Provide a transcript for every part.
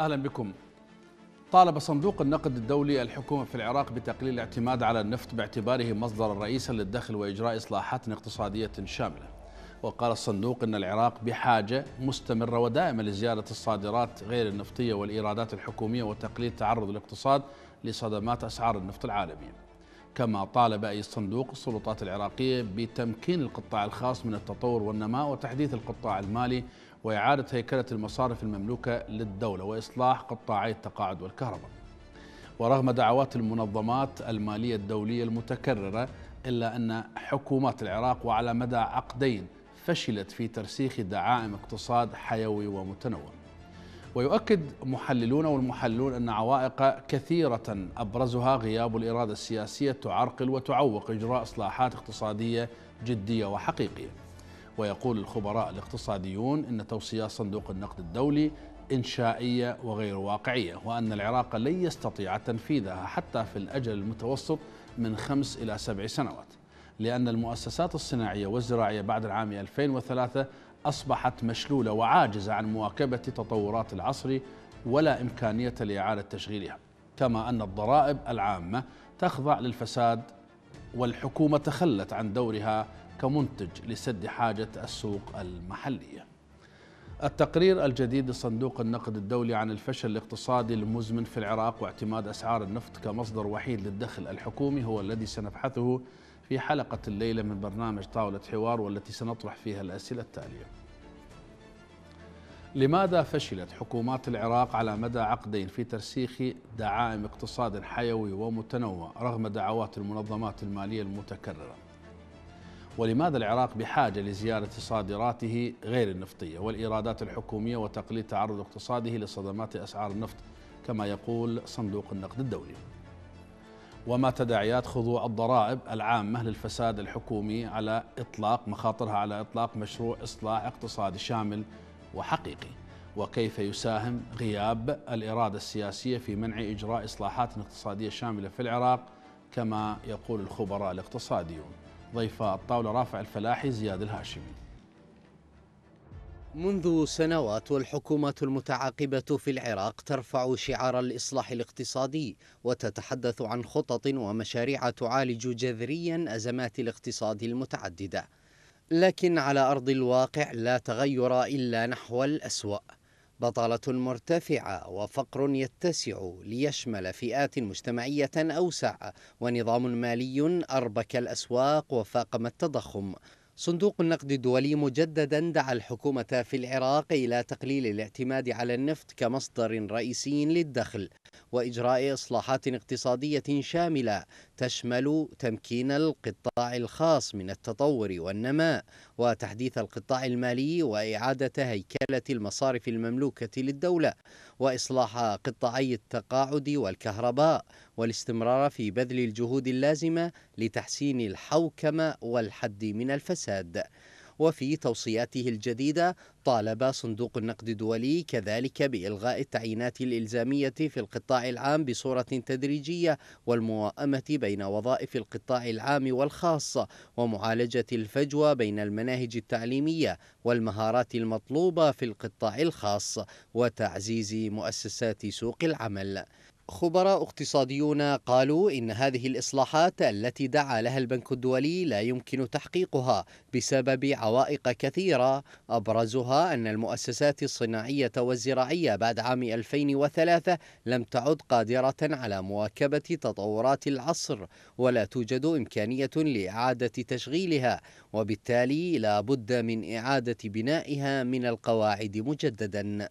أهلا بكم طالب صندوق النقد الدولي الحكومة في العراق بتقليل الاعتماد على النفط باعتباره مصدرا رئيسا للدخل وإجراء إصلاحات اقتصادية شاملة وقال الصندوق أن العراق بحاجة مستمرة ودائمة لزيادة الصادرات غير النفطية والإيرادات الحكومية وتقليل تعرض الاقتصاد لصدمات أسعار النفط العالمية كما طالب أي صندوق السلطات العراقية بتمكين القطاع الخاص من التطور والنماء وتحديث القطاع المالي وإعادة هيكلة المصارف المملوكة للدولة وإصلاح قطاعي التقاعد والكهرباء ورغم دعوات المنظمات المالية الدولية المتكررة إلا أن حكومات العراق وعلى مدى عقدين فشلت في ترسيخ دعائم اقتصاد حيوي ومتنوع ويؤكد محللون والمحللون أن عوائق كثيرة أبرزها غياب الإرادة السياسية تعرقل وتعوق إجراء إصلاحات اقتصادية جدية وحقيقية ويقول الخبراء الاقتصاديون ان توصيات صندوق النقد الدولي انشائيه وغير واقعيه وان العراق لن يستطيع تنفيذها حتى في الاجل المتوسط من خمس الى سبع سنوات لان المؤسسات الصناعيه والزراعيه بعد العام 2003 اصبحت مشلوله وعاجزه عن مواكبه تطورات العصر ولا امكانيه لاعاده تشغيلها كما ان الضرائب العامه تخضع للفساد والحكومه تخلت عن دورها كمنتج لسد حاجة السوق المحلية التقرير الجديد لصندوق النقد الدولي عن الفشل الاقتصادي المزمن في العراق واعتماد أسعار النفط كمصدر وحيد للدخل الحكومي هو الذي سنبحثه في حلقة الليلة من برنامج طاولة حوار والتي سنطرح فيها الأسئلة التالية لماذا فشلت حكومات العراق على مدى عقدين في ترسيخ دعائم اقتصاد حيوي ومتنوع رغم دعوات المنظمات المالية المتكررة ولماذا العراق بحاجة لزيادة صادراته غير النفطية والإيرادات الحكومية وتقليل تعرض اقتصاده لصدمات أسعار النفط كما يقول صندوق النقد الدولي وما تداعيات خضوع الضرائب العامة للفساد الحكومي على إطلاق مخاطرها على إطلاق مشروع إصلاح اقتصادي شامل وحقيقي وكيف يساهم غياب الإرادة السياسية في منع إجراء إصلاحات اقتصادية شاملة في العراق كما يقول الخبراء الاقتصاديون ضيف الطاولة رافع الفلاحي زياد الهاشمي منذ سنوات والحكومات المتعاقبة في العراق ترفع شعار الإصلاح الاقتصادي وتتحدث عن خطط ومشاريع تعالج جذريا أزمات الاقتصاد المتعددة لكن على أرض الواقع لا تغير إلا نحو الأسوأ بطالة مرتفعة وفقر يتسع ليشمل فئات مجتمعية أوسع ونظام مالي أربك الأسواق وفاقم التضخم صندوق النقد الدولي مجددا دعا الحكومة في العراق إلى تقليل الاعتماد على النفط كمصدر رئيسي للدخل وإجراء إصلاحات اقتصادية شاملة تشمل تمكين القطاع الخاص من التطور والنماء وتحديث القطاع المالي وإعادة هيكلة المصارف المملوكة للدولة وإصلاح قطاعي التقاعد والكهرباء والاستمرار في بذل الجهود اللازمة لتحسين الحوكمة والحد من الفساد وفي توصياته الجديدة طالب صندوق النقد الدولي كذلك بإلغاء التعيينات الإلزامية في القطاع العام بصورة تدريجية والموائمة بين وظائف القطاع العام والخاص ومعالجة الفجوة بين المناهج التعليمية والمهارات المطلوبة في القطاع الخاص وتعزيز مؤسسات سوق العمل خبراء اقتصاديون قالوا إن هذه الإصلاحات التي دعا لها البنك الدولي لا يمكن تحقيقها بسبب عوائق كثيرة أبرزها أن المؤسسات الصناعية والزراعية بعد عام 2003 لم تعد قادرة على مواكبة تطورات العصر ولا توجد إمكانية لإعادة تشغيلها وبالتالي لا بد من إعادة بنائها من القواعد مجددا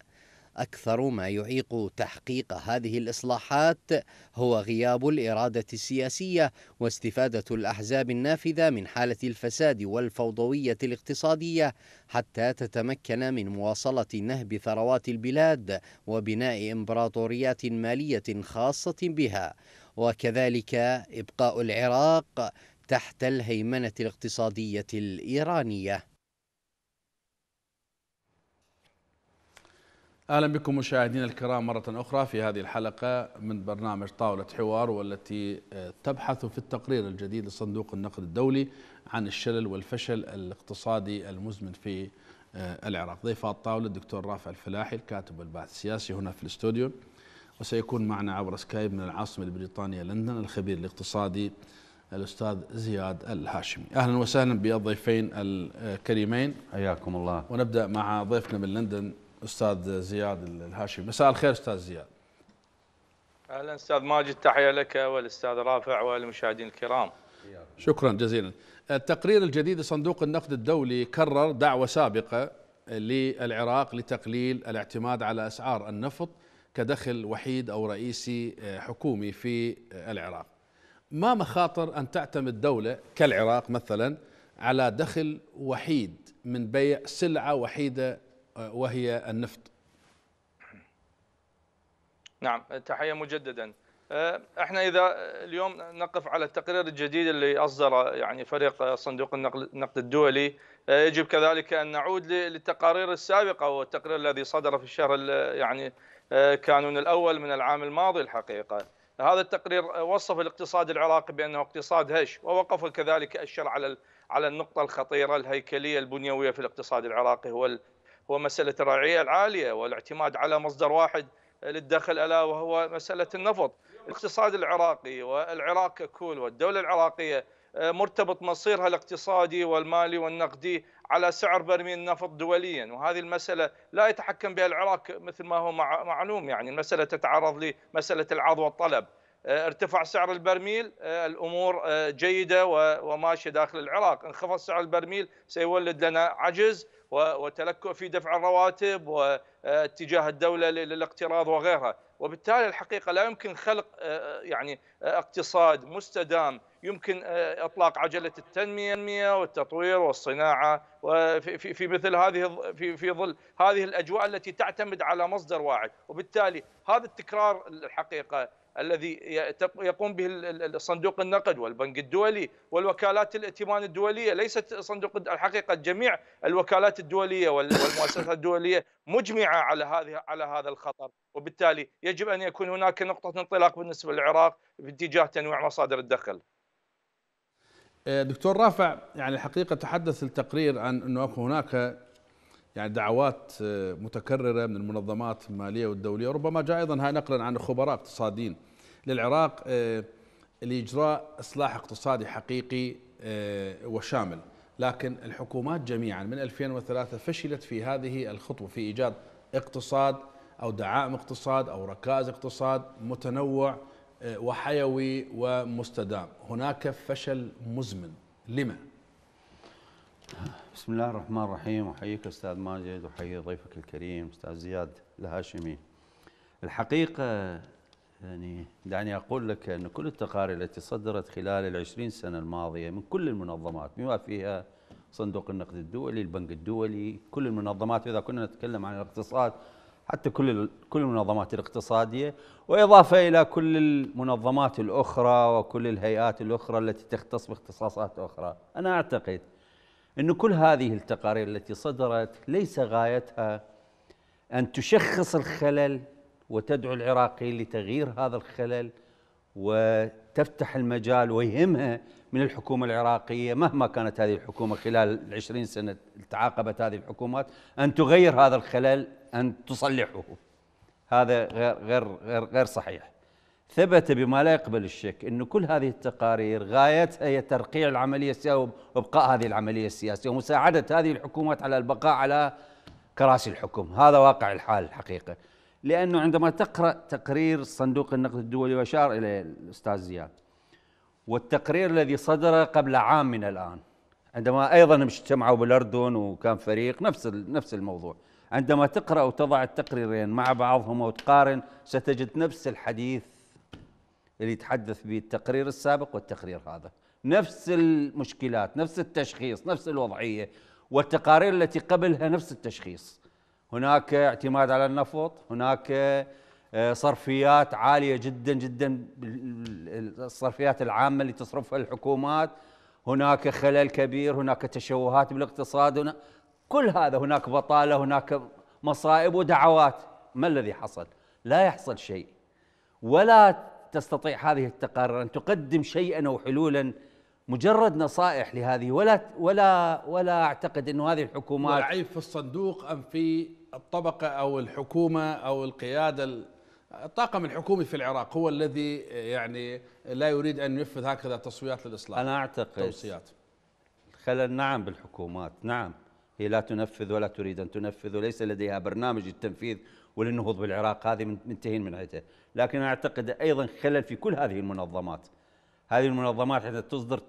أكثر ما يعيق تحقيق هذه الإصلاحات هو غياب الإرادة السياسية واستفادة الأحزاب النافذة من حالة الفساد والفوضوية الاقتصادية حتى تتمكن من مواصلة نهب ثروات البلاد وبناء إمبراطوريات مالية خاصة بها وكذلك إبقاء العراق تحت الهيمنة الاقتصادية الإيرانية اهلا بكم مشاهدينا الكرام مره اخرى في هذه الحلقه من برنامج طاوله حوار والتي آه، تبحث في التقرير الجديد لصندوق النقد الدولي عن الشلل والفشل الاقتصادي المزمن في آه، العراق. ضيف الطاوله الدكتور رافع الفلاحي الكاتب والباحث السياسي هنا في الاستوديو وسيكون معنا عبر سكايب من العاصمه البريطانيه لندن الخبير الاقتصادي الاستاذ زياد الهاشمي اهلا وسهلا بالضيفين الكريمين حياكم الله ونبدا مع ضيفنا من لندن استاذ زياد الهاشمي مساء الخير استاذ زياد اهلا استاذ ماجد تحيه لك والاستاذ رافع والمشاهدين الكرام شكرا جزيلا التقرير الجديد لصندوق النقد الدولي كرر دعوه سابقه للعراق لتقليل الاعتماد على اسعار النفط كدخل وحيد او رئيسي آه، حكومي في آه، العراق. ما مخاطر ان تعتمد دوله كالعراق مثلا على دخل وحيد من بيع سلعه وحيده وهي النفط نعم تحية مجددا آه، احنا اذا اليوم نقف على التقرير الجديد اللي اصدر يعني فريق صندوق النقد الدولي آه، يجب كذلك ان نعود للتقارير السابقه والتقرير الذي صدر في الشهر يعني آه، كانون الاول من العام الماضي الحقيقه هذا التقرير وصف الاقتصاد العراقي بانه اقتصاد هش ووقف كذلك اشر على على النقطه الخطيره الهيكليه البنيويه في الاقتصاد العراقي هو هو مسألة الرعية العالية والاعتماد على مصدر واحد للدخل ألا وهو مسألة النفط الاقتصاد العراقي والعراق ككل والدولة العراقية آه، مرتبط مصيرها الاقتصادي والمالي والنقدي على سعر برميل النفط دوليا وهذه المسألة لا يتحكم بها العراق مثل ما هو معلوم يعني المسألة تتعرض لمسألة العرض والطلب آه، ارتفع سعر البرميل آه، الامور جيده وماشيه داخل العراق انخفض سعر البرميل سيولد لنا عجز وتلكؤ في دفع الرواتب واتجاه آه، الدوله للاقتراض وغيرها، وبالتالي الحقيقه لا يمكن خلق آه، آه، يعني اقتصاد مستدام يمكن اطلاق عجله التنميه والتطوير والصناعه وفي في مثل هذه في في ظل هذه الاجواء التي تعتمد على مصدر واحد، وبالتالي هذا التكرار الحقيقه الذي يقوم به صندوق النقد والبنك الدولي والوكالات الائتمان الدولية ليست صندوق الحقيقة جميع الوكالات الدولية والمؤسسات الدولية مجمعة على هذه على هذا الخطر وبالتالي يجب أن يكون هناك نقطة انطلاق بالنسبة للعراق باتجاه تنويع مصادر الدخل أه، دكتور رافع يعني الحقيقة تحدث التقرير عن أنه هناك يعني دعوات آه، متكررة من المنظمات المالية والدولية ربما جاء أيضا هاي نقلا عن خبراء اقتصاديين للعراق آه، لإجراء إصلاح اقتصادي حقيقي آه، وشامل لكن الحكومات جميعا من 2003 فشلت في هذه الخطوة في إيجاد اقتصاد أو دعائم اقتصاد أو ركائز اقتصاد متنوع وحيوي ومستدام هناك فشل مزمن لماذا؟ بسم الله الرحمن الرحيم احييك استاذ ماجد وحيي ضيفك الكريم استاذ زياد الهاشمي الحقيقه يعني دعني اقول لك ان كل التقارير التي صدرت خلال العشرين سنه الماضيه من كل المنظمات بما فيها صندوق النقد الدولي، البنك الدولي، كل المنظمات اذا كنا نتكلم عن الاقتصاد حتى كل كل المنظمات الاقتصاديه واضافه الى كل المنظمات الاخرى وكل الهيئات الاخرى التي تختص باختصاصات اخرى، انا اعتقد أن كل هذه التقارير التي صدرت ليس غايتها أن تشخص الخلل وتدعو العراقيين لتغيير هذا الخلل وتفتح المجال ويهمها من الحكومة العراقية مهما كانت هذه الحكومة خلال العشرين سنة تعاقبت هذه الحكومات أن تغير هذا الخلل أن تصلحه هذا غير غير غير, غير صحيح ثبت بما لا يقبل الشك أن كل هذه التقارير غايتها هي ترقيع العملية السياسية وإبقاء هذه العملية السياسية ومساعدة هذه الحكومات على البقاء على كراسي الحكم هذا واقع الحال الحقيقة لأنه عندما تقرأ تقرير صندوق النقد الدولي وأشار إليه الأستاذ زياد والتقرير الذي صدر قبل عام من الآن عندما أيضا اجتمعوا بالأردن وكان فريق نفس نفس الموضوع عندما تقرأ وتضع التقريرين مع بعضهم وتقارن ستجد نفس الحديث اللي يتحدث به التقرير السابق والتقرير هذا نفس المشكلات نفس التشخيص نفس الوضعية والتقارير التي قبلها نفس التشخيص هناك اعتماد على النفط هناك آه، صرفيات عالية جدا جدا الصرفيات العامة اللي تصرفها الحكومات هناك خلل كبير هناك تشوهات بالاقتصاد هنا كل هذا هناك بطالة هناك مصائب ودعوات ما الذي حصل لا يحصل شيء ولا تستطيع هذه التقارير ان تقدم شيئا او حلولا مجرد نصائح لهذه ولا ولا ولا اعتقد انه هذه الحكومات العيب في الصندوق ام في الطبقه او الحكومه او القياده الطاقم الحكومي في العراق هو الذي يعني لا يريد ان ينفذ هكذا تصويات للاصلاح انا اعتقد توصيات خلل نعم بالحكومات نعم هي لا تنفذ ولا تريد أن تنفذ وليس لديها برنامج التنفيذ وللنهوض بالعراق هذه منتهين من عده لكن أعتقد أيضا خلل في كل هذه المنظمات هذه المنظمات حتى تصدر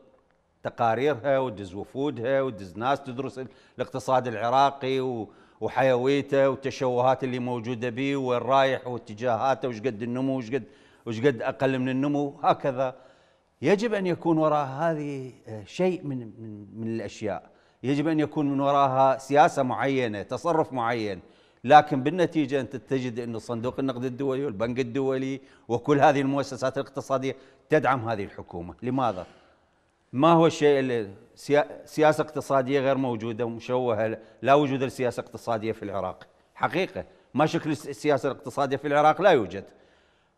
تقاريرها وتدز وفودها وتدز ناس تدرس الاقتصاد العراقي وحيويته والتشوهات اللي موجوده به وين رايح واتجاهاته وش قد النمو وش قد وش قد اقل من النمو هكذا يجب ان يكون وراء هذه آه، شيء من من, من الاشياء يجب ان يكون من وراها سياسه معينه تصرف معين لكن بالنتيجه انت تجد أن صندوق النقد الدولي والبنك الدولي وكل هذه المؤسسات الاقتصاديه تدعم هذه الحكومه، لماذا؟ ما هو الشيء اللي سياسه اقتصاديه غير موجوده ومشوهه، لا وجود لسياسه اقتصاديه في العراق، حقيقه ما شكل السياسه الاقتصاديه في العراق لا يوجد.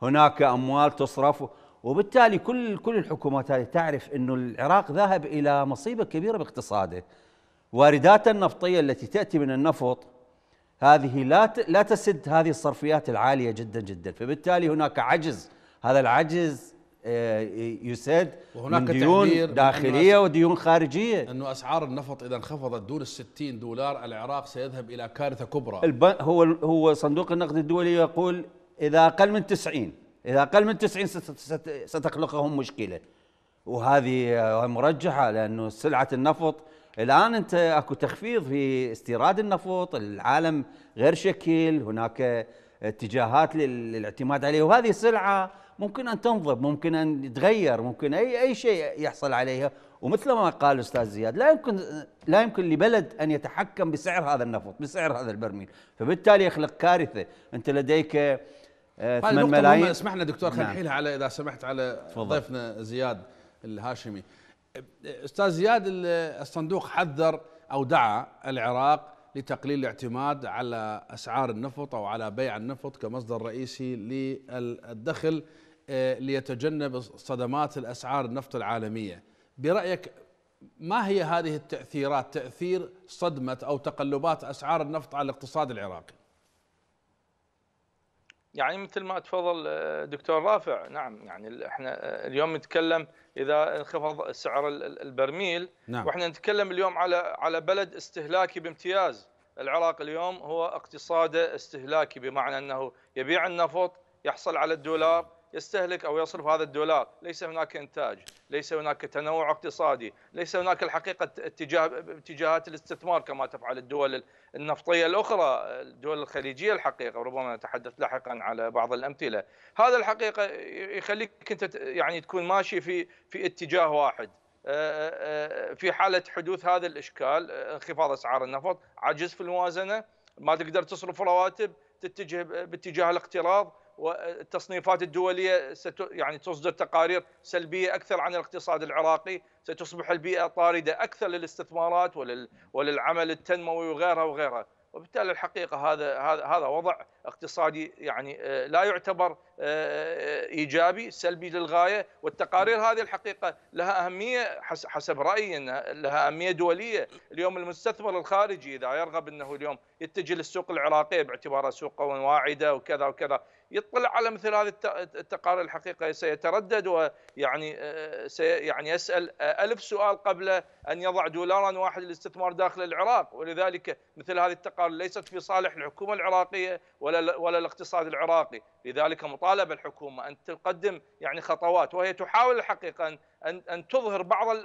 هناك اموال تصرف وبالتالي كل كل الحكومات هذه تعرف انه العراق ذاهب الى مصيبه كبيره باقتصاده، واردات النفطيه التي تاتي من النفط هذه لا لا تسد هذه الصرفيات العاليه جدا جدا فبالتالي هناك عجز هذا العجز آه، يسد وهناك من ديون داخليه وديون خارجيه انه اسعار النفط اذا انخفضت دون ال 60 دولار العراق سيذهب الى كارثه كبرى هو هو صندوق النقد الدولي يقول اذا اقل من 90 اذا اقل من 90 ستخلقهم مشكله وهذه آه، مرجحه لانه سلعه النفط الان انت اكو تخفيض في استيراد النفط العالم غير شكل هناك اتجاهات للاعتماد عليه وهذه سلعه ممكن ان تنضب ممكن ان تغير ممكن اي اي شيء يحصل عليها ومثل ما قال الاستاذ زياد لا يمكن لا يمكن لبلد ان يتحكم بسعر هذا النفط بسعر هذا البرميل فبالتالي يخلق كارثه انت لديك 8 آه، ملايين اسمح لنا دكتور خلينا نعم. نحيلها على اذا سمحت على فضل. ضيفنا زياد الهاشمي استاذ زياد الصندوق حذر او دعا العراق لتقليل الاعتماد على اسعار النفط او على بيع النفط كمصدر رئيسي للدخل آه، ليتجنب صدمات الاسعار النفط العالميه برايك ما هي هذه التاثيرات تاثير صدمه او تقلبات اسعار النفط على الاقتصاد العراقي يعني مثل ما تفضل آه، دكتور رافع نعم يعني احنا آه، اليوم نتكلم اذا انخفض سعر البرميل نعم. واحنا نتكلم اليوم على على بلد استهلاكي بامتياز العراق اليوم هو اقتصاده استهلاكي بمعنى انه يبيع النفط يحصل على الدولار يستهلك أو يصرف هذا الدولار ليس هناك إنتاج ليس هناك تنوع اقتصادي ليس هناك الحقيقة اتجاه اتجاهات الاستثمار كما تفعل الدول النفطية الأخرى الدول الخليجية الحقيقة وربما نتحدث لاحقا على بعض الأمثلة هذا الحقيقة يخليك أنت يعني تكون ماشي في في اتجاه واحد آه، آه، آه، في حالة حدوث هذا الإشكال انخفاض أسعار النفط عجز في الموازنة ما تقدر تصرف رواتب تتجه باتجاه الاقتراض والتصنيفات الدولية ست يعني تصدر تقارير سلبية أكثر عن الاقتصاد العراقي ستصبح البيئة طاردة أكثر للاستثمارات ولل وللعمل التنموي وغيرها وغيرها وبالتالي الحقيقة هذا هذا وضع اقتصادي يعني آه، لا يعتبر آه، آه، ايجابي سلبي للغايه والتقارير هذه الحقيقه لها اهميه حسب رايي انها لها اهميه دوليه اليوم المستثمر الخارجي اذا يرغب انه اليوم يتجه للسوق العراقيه باعتبارها سوق واعده وكذا وكذا يطلع على مثل هذه التقارير الحقيقه سيتردد ويعني آه، سي يعني يسال ألف سؤال قبل ان يضع دولارا واحد للاستثمار داخل العراق ولذلك مثل هذه التقارير ليست في صالح الحكومه العراقيه ولا ولا الاقتصاد العراقي لذلك تطالب الحكومه ان تقدم يعني خطوات وهي تحاول الحقيقه ان ان تظهر بعض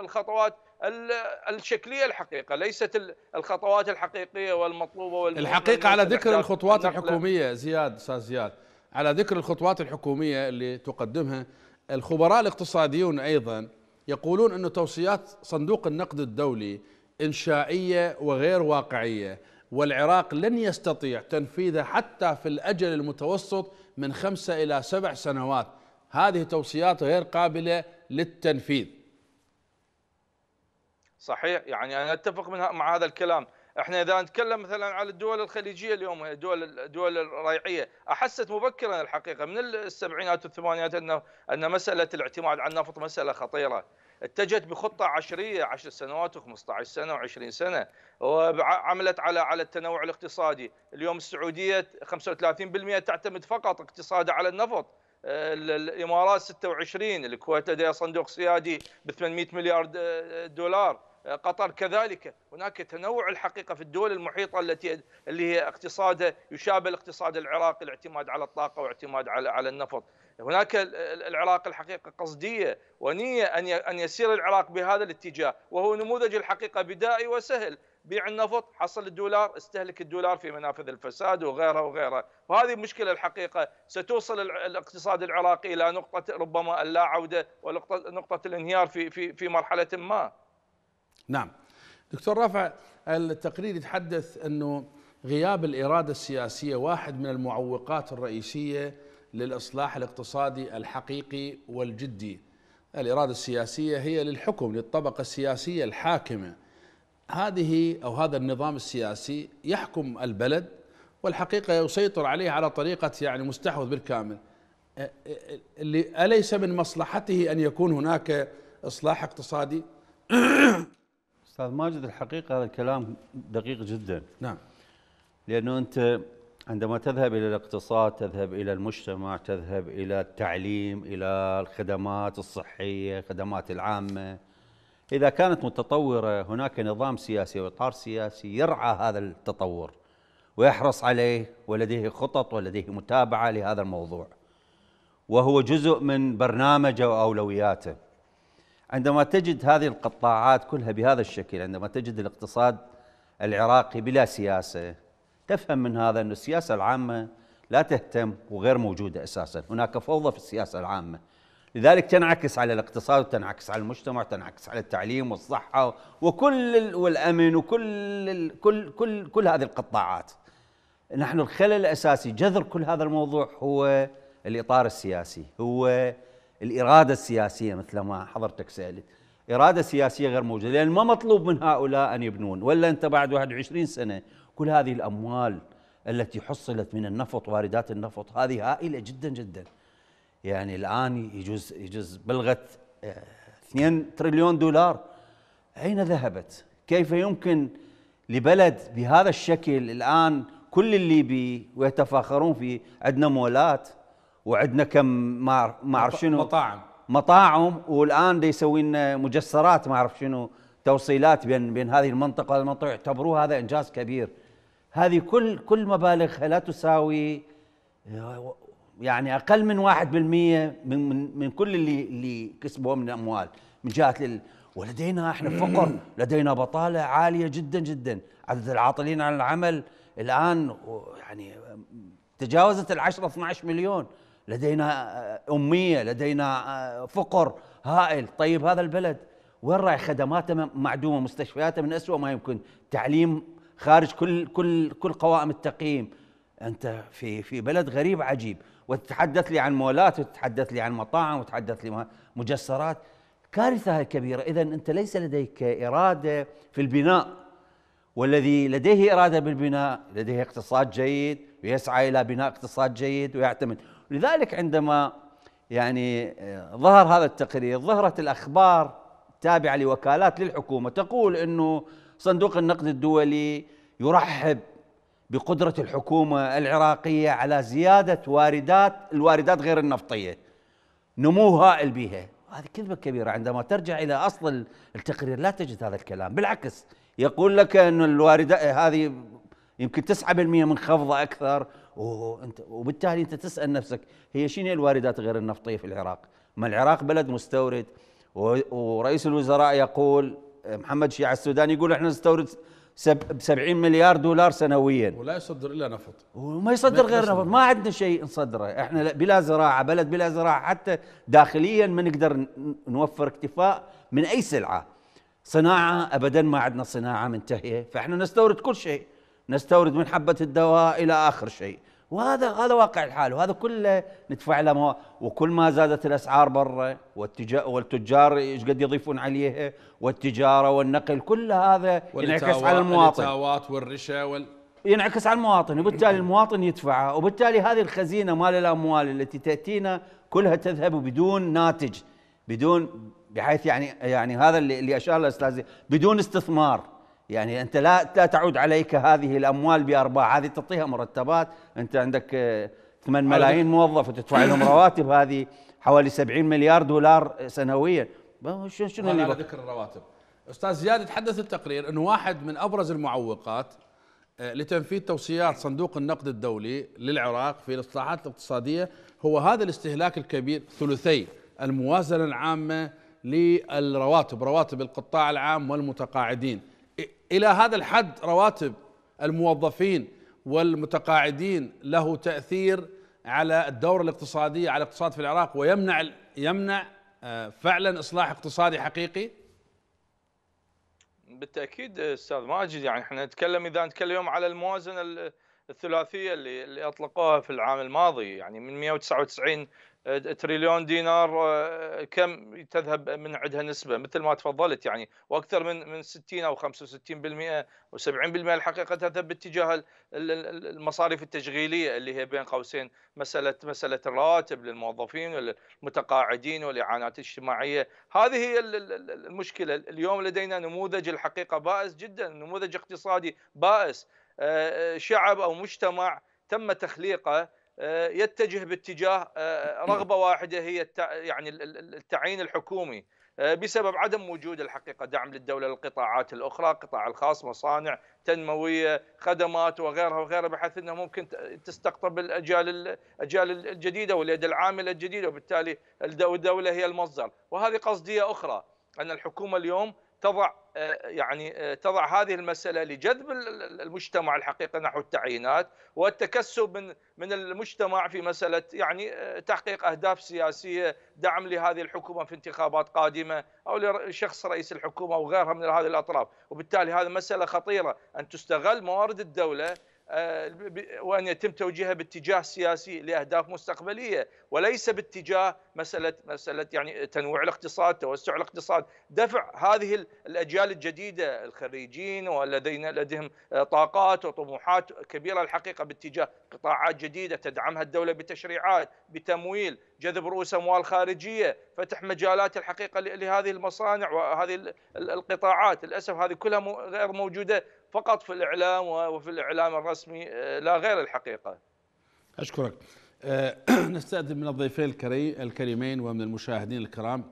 الخطوات الشكليه الحقيقه ليست الخطوات الحقيقيه والمطلوبه والمطلوبة الحقيقه على ذكر الخطوات النقلة. الحكوميه زياد استاذ زياد على ذكر الخطوات الحكوميه اللي تقدمها الخبراء الاقتصاديون ايضا يقولون انه توصيات صندوق النقد الدولي انشائيه وغير واقعيه والعراق لن يستطيع تنفيذها حتى في الاجل المتوسط من خمسة إلى سبع سنوات هذه توصيات غير قابلة للتنفيذ صحيح يعني أنا أتفق مع هذا الكلام احنا اذا نتكلم مثلا على الدول الخليجيه اليوم الدول الدول الريعيه احست مبكرا الحقيقه من السبعينات والثمانينات أن ان مساله الاعتماد على النفط مساله خطيره اتجهت بخطه عشريه 10 سنوات و15 سنه و20 سنه وعملت على على التنوع الاقتصادي، اليوم السعوديه 35% تعتمد فقط اقتصادها على النفط، الامارات 26 الكويت لديها صندوق سيادي ب 800 مليار دولار قطر كذلك هناك تنوع الحقيقه في الدول المحيطه التي اللي هي اقتصادها يشابه الاقتصاد العراقي الاعتماد على الطاقه واعتماد على على النفط هناك العراق الحقيقة قصدية ونية أن يسير العراق بهذا الاتجاه وهو نموذج الحقيقة بدائي وسهل بيع النفط حصل الدولار استهلك الدولار في منافذ الفساد وغيرها وغيرها وهذه مشكلة الحقيقة ستوصل الاقتصاد العراقي إلى نقطة ربما اللا عودة ونقطة الانهيار في, في, في مرحلة ما نعم دكتور رافع التقرير يتحدث أنه غياب الإرادة السياسية واحد من المعوقات الرئيسية للإصلاح الاقتصادي الحقيقي والجدي الإرادة السياسية هي للحكم للطبقة السياسية الحاكمة هذه أو هذا النظام السياسي يحكم البلد والحقيقة يسيطر عليه على طريقة يعني مستحوذ بالكامل اللي أليس من مصلحته أن يكون هناك إصلاح اقتصادي أستاذ ماجد الحقيقة هذا الكلام دقيق جدا نعم لأنه أنت عندما تذهب إلى الاقتصاد تذهب إلى المجتمع تذهب إلى التعليم إلى الخدمات الصحية الخدمات العامة إذا كانت متطورة هناك نظام سياسي وإطار سياسي يرعى هذا التطور ويحرص عليه ولديه خطط ولديه متابعة لهذا الموضوع وهو جزء من برنامجه وأولوياته عندما تجد هذه القطاعات كلها بهذا الشكل عندما تجد الاقتصاد العراقي بلا سياسة تفهم من هذا أن السياسة العامة لا تهتم وغير موجودة أساسا هناك فوضى في السياسة العامة لذلك تنعكس على الاقتصاد وتنعكس على المجتمع تنعكس على التعليم والصحة وكل والأمن وكل كل كل كل هذه القطاعات نحن الخلل الأساسي جذر كل هذا الموضوع هو الإطار السياسي هو الإرادة السياسية مثل ما حضرتك سألت إرادة سياسية غير موجودة لأن ما مطلوب من هؤلاء أن يبنون ولا أنت بعد 21 سنة كل هذه الأموال التي حصلت من النفط واردات النفط هذه هائلة جدا جدا يعني الآن يجوز يجوز بلغت 2 آه، تريليون دولار أين ذهبت؟ كيف يمكن لبلد بهذا الشكل الآن كل الليبي ويتفاخرون في عندنا مولات وعندنا كم ما اعرف شنو مطاعم مطاعم والان يسوي لنا مجسرات ما اعرف شنو توصيلات بين بين هذه المنطقه والمنطقه يعتبروه هذا انجاز كبير هذه كل كل مبالغها لا تساوي يعني اقل من 1% من من, من كل اللي اللي كسبوه من اموال من جهه لل ولدينا احنا فقر لدينا بطاله عاليه جدا جدا عدد العاطلين عن العمل الان يعني تجاوزت ال 10 12 مليون لدينا آه، اميه لدينا آه، فقر هائل طيب هذا البلد وين رايح خدماته معدومه مستشفياته من اسوء ما يمكن تعليم خارج كل كل كل قوائم التقييم انت في في بلد غريب عجيب وتتحدث لي عن مولات وتتحدث لي عن مطاعم وتتحدث لي مجسرات كارثه كبيره اذا انت ليس لديك اراده في البناء والذي لديه اراده بالبناء لديه اقتصاد جيد ويسعى الى بناء اقتصاد جيد ويعتمد لذلك عندما يعني آه، ظهر هذا التقرير ظهرت الاخبار التابعه لوكالات للحكومه تقول انه صندوق النقد الدولي يرحب بقدرة الحكومة العراقية على زيادة واردات الواردات غير النفطية نمو هائل بها هذه كذبة كبيرة عندما ترجع إلى أصل التقرير لا تجد هذا الكلام بالعكس يقول لك أن الواردات هذه يمكن 9% منخفضة أكثر وانت وبالتالي أنت تسأل نفسك هي شنو الواردات غير النفطية في العراق ما العراق بلد مستورد ورئيس الوزراء يقول محمد شيعة السوداني يقول احنا نستورد ب 70 مليار دولار سنويا ولا يصدر الا نفط وما يصدر غير نفط ما عندنا شيء نصدره احنا بلا زراعه بلد بلا زراعه حتى داخليا ما نقدر نوفر اكتفاء من اي سلعه صناعه ابدا ما عندنا صناعه منتهيه فاحنا نستورد كل شيء نستورد من حبه الدواء الى اخر شيء وهذا هذا واقع الحال وهذا كله ندفع له وكل ما زادت الاسعار برا والتجار ايش قد يضيفون عليها والتجاره والنقل كل هذا ينعكس على المواطن والرشا وال ينعكس على المواطن وبالتالي المواطن يدفعها وبالتالي هذه الخزينه مال الاموال التي تاتينا كلها تذهب بدون ناتج بدون بحيث يعني يعني هذا اللي اشار له استاذي بدون استثمار يعني انت لا لا تعود عليك هذه الاموال بارباح هذه تعطيها مرتبات انت عندك 8 آه، ملايين موظف وتدفع لهم رواتب هذه حوالي 70 مليار دولار سنويا شنو شنو اللي على ذكر الرواتب استاذ زياد تحدث التقرير انه واحد من ابرز المعوقات آه، لتنفيذ توصيات صندوق النقد الدولي للعراق في الاصلاحات الاقتصاديه هو هذا الاستهلاك الكبير ثلثي الموازنه العامه للرواتب رواتب القطاع العام والمتقاعدين الى هذا الحد رواتب الموظفين والمتقاعدين له تاثير على الدوره الاقتصاديه على الاقتصاد في العراق ويمنع يمنع آه، فعلا اصلاح اقتصادي حقيقي؟ بالتاكيد استاذ ماجد يعني احنا نتكلم اذا نتكلم على الموازنه الثلاثيه اللي اللي اطلقوها في العام الماضي يعني من 199 آه، تريليون دينار آه، كم تذهب من عندها نسبه مثل ما تفضلت يعني واكثر من من 60 او 65% و 70% الحقيقه تذهب باتجاه المصاريف التشغيليه اللي هي بين قوسين مساله مساله الرواتب للموظفين والمتقاعدين والاعانات الاجتماعيه هذه هي المشكله اليوم لدينا نموذج الحقيقه بائس جدا نموذج اقتصادي بائس آه، آه، شعب او مجتمع تم تخليقه آه، يتجه باتجاه رغبه واحده هي يعني التعيين الحكومي بسبب عدم وجود الحقيقه دعم للدوله للقطاعات الاخرى، القطاع الخاص، مصانع تنمويه، خدمات وغيرها وغيرها بحيث انها ممكن تستقطب الاجيال الاجيال الجديده واليد العامله الجديده وبالتالي الدوله هي المصدر، وهذه قصديه اخرى ان الحكومه اليوم تضع آه، يعني آه، تضع هذه المساله لجذب المجتمع الحقيقه نحو التعيينات والتكسب من من المجتمع في مساله يعني آه، تحقيق اهداف سياسيه دعم لهذه الحكومه في انتخابات قادمه او لشخص رئيس الحكومه او غيرها من هذه الاطراف وبالتالي هذه مساله خطيره ان تستغل موارد الدوله آه، وأن يتم توجيهها باتجاه سياسي لأهداف مستقبلية وليس باتجاه مسألة مسألة يعني تنويع الاقتصاد توسع الاقتصاد دفع هذه الأجيال الجديدة الخريجين والذين لديهم آه، طاقات وطموحات كبيرة الحقيقة باتجاه قطاعات جديدة تدعمها الدولة بتشريعات بتمويل جذب رؤوس أموال خارجية فتح مجالات الحقيقة لهذه المصانع وهذه القطاعات للأسف هذه كلها غير موجودة فقط في الإعلام وفي الإعلام الرسمي آه، لا غير الحقيقة أشكرك آه، نستأذن من الضيفين الكريمين ومن المشاهدين الكرام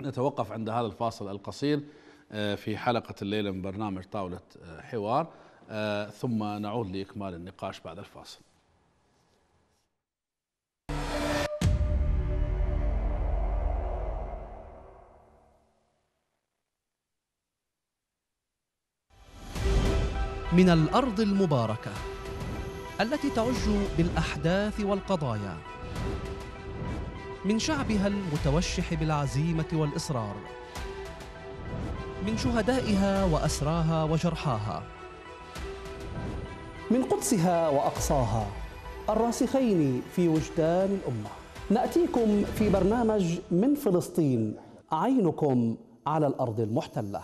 نتوقف عند هذا الفاصل القصير آه، في حلقة الليلة من برنامج طاولة حوار ثم نعود لإكمال النقاش بعد الفاصل من الارض المباركه التي تعج بالاحداث والقضايا من شعبها المتوشح بالعزيمه والاصرار من شهدائها واسراها وجرحاها من قدسها واقصاها الراسخين في وجدان الامه ناتيكم في برنامج من فلسطين عينكم على الارض المحتله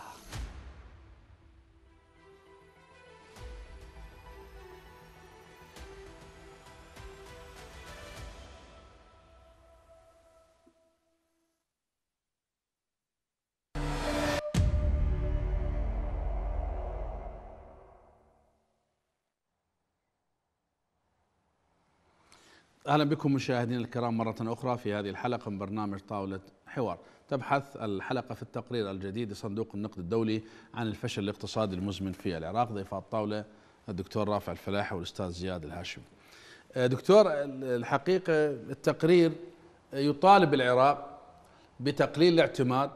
اهلا بكم مشاهدينا الكرام مره اخرى في هذه الحلقه من برنامج طاوله حوار. تبحث الحلقه في التقرير الجديد لصندوق النقد الدولي عن الفشل الاقتصادي المزمن في العراق، ضيف الطاوله الدكتور رافع الفلاح والاستاذ زياد الهاشمي. أه، دكتور الحقيقه التقرير يطالب العراق بتقليل الاعتماد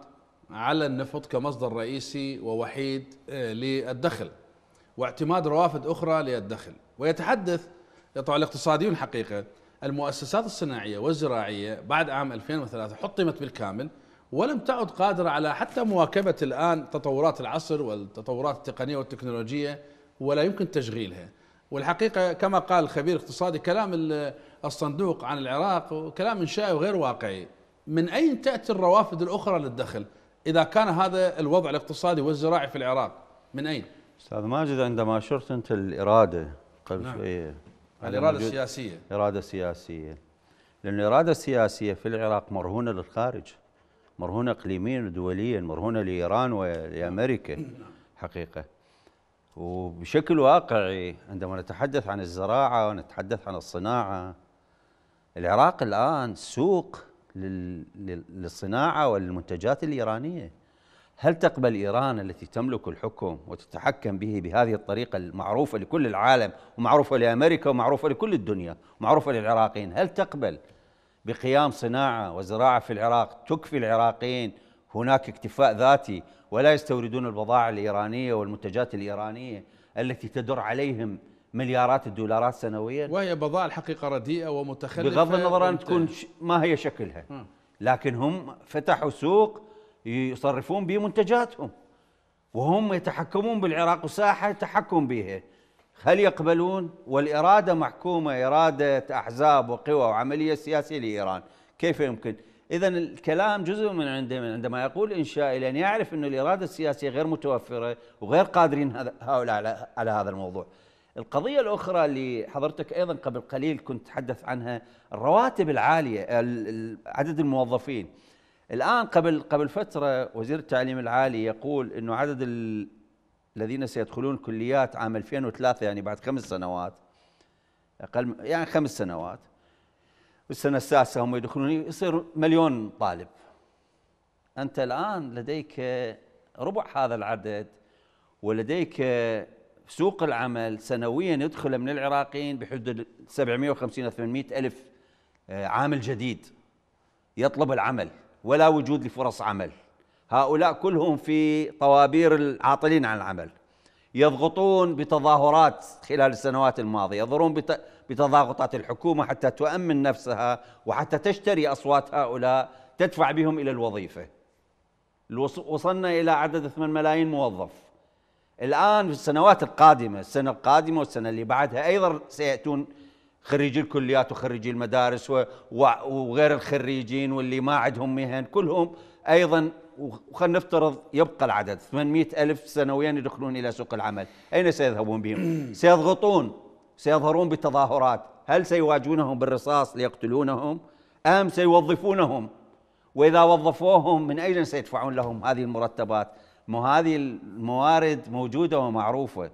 على النفط كمصدر رئيسي ووحيد أه، للدخل واعتماد روافد اخرى للدخل ويتحدث يطلع الاقتصاديون حقيقه المؤسسات الصناعيه والزراعيه بعد عام 2003 حطمت بالكامل ولم تعد قادره على حتى مواكبه الان تطورات العصر والتطورات التقنيه والتكنولوجيه ولا يمكن تشغيلها. والحقيقه كما قال الخبير الاقتصادي كلام الصندوق عن العراق كلام انشائي وغير واقعي. من اين تاتي الروافد الاخرى للدخل اذا كان هذا الوضع الاقتصادي والزراعي في العراق؟ من اين؟ استاذ ماجد عندما شرت انت الاراده قبل نعم. شويه الإرادة السياسية إرادة سياسية لأن الإرادة السياسية في العراق مرهونة للخارج مرهونة إقليميا ودوليا مرهونة لإيران ولأمريكا حقيقة وبشكل واقعي عندما نتحدث عن الزراعة ونتحدث عن الصناعة العراق الآن سوق للصناعة والمنتجات الإيرانية هل تقبل إيران التي تملك الحكم وتتحكم به بهذه الطريقة المعروفة لكل العالم ومعروفة لأمريكا ومعروفة لكل الدنيا ومعروفة للعراقيين هل تقبل بقيام صناعة وزراعة في العراق تكفي العراقيين هناك اكتفاء ذاتي ولا يستوردون البضاعة الإيرانية والمنتجات الإيرانية التي تدر عليهم مليارات الدولارات سنويا وهي بضائع الحقيقة رديئة ومتخلفة بغض النظر أن تكون ما هي شكلها لكن هم فتحوا سوق يصرفون به منتجاتهم وهم يتحكمون بالعراق وساحه تحكم بها هل يقبلون والاراده محكومه اراده احزاب وقوى وعمليه سياسيه لايران كيف يمكن اذا الكلام جزء من عندما عندما يقول انشاء لان يعرف ان الاراده السياسيه غير متوفره وغير قادرين هؤلاء على هذا الموضوع القضية الأخرى اللي حضرتك أيضا قبل قليل كنت تحدث عنها الرواتب العالية عدد الموظفين الآن قبل قبل فترة وزير التعليم العالي يقول أنه عدد الذين سيدخلون كليات عام 2003 يعني بعد خمس سنوات أقل يعني خمس سنوات والسنة السادسة هم يدخلون يصير مليون طالب أنت الآن لديك ربع هذا العدد ولديك سوق العمل سنويا يدخل من العراقيين بحدود 750 800 ألف عامل جديد يطلب العمل ولا وجود لفرص عمل هؤلاء كلهم في طوابير العاطلين عن العمل يضغطون بتظاهرات خلال السنوات الماضية يضرون بتضاغطات الحكومة حتى تؤمن نفسها وحتى تشتري أصوات هؤلاء تدفع بهم إلى الوظيفة وصلنا إلى عدد 8 ملايين موظف الآن في السنوات القادمة السنة القادمة والسنة اللي بعدها أيضا سيأتون خريجي الكليات وخريجي المدارس وغير الخريجين واللي ما عندهم مهن كلهم ايضا وخلنا نفترض يبقى العدد 800 ألف سنويا يدخلون إلى سوق العمل أين سيذهبون بهم؟ سيضغطون سيظهرون بالتظاهرات هل سيواجهونهم بالرصاص ليقتلونهم أم سيوظفونهم وإذا وظفوهم من أين سيدفعون لهم هذه المرتبات مو هذه الموارد موجودة ومعروفة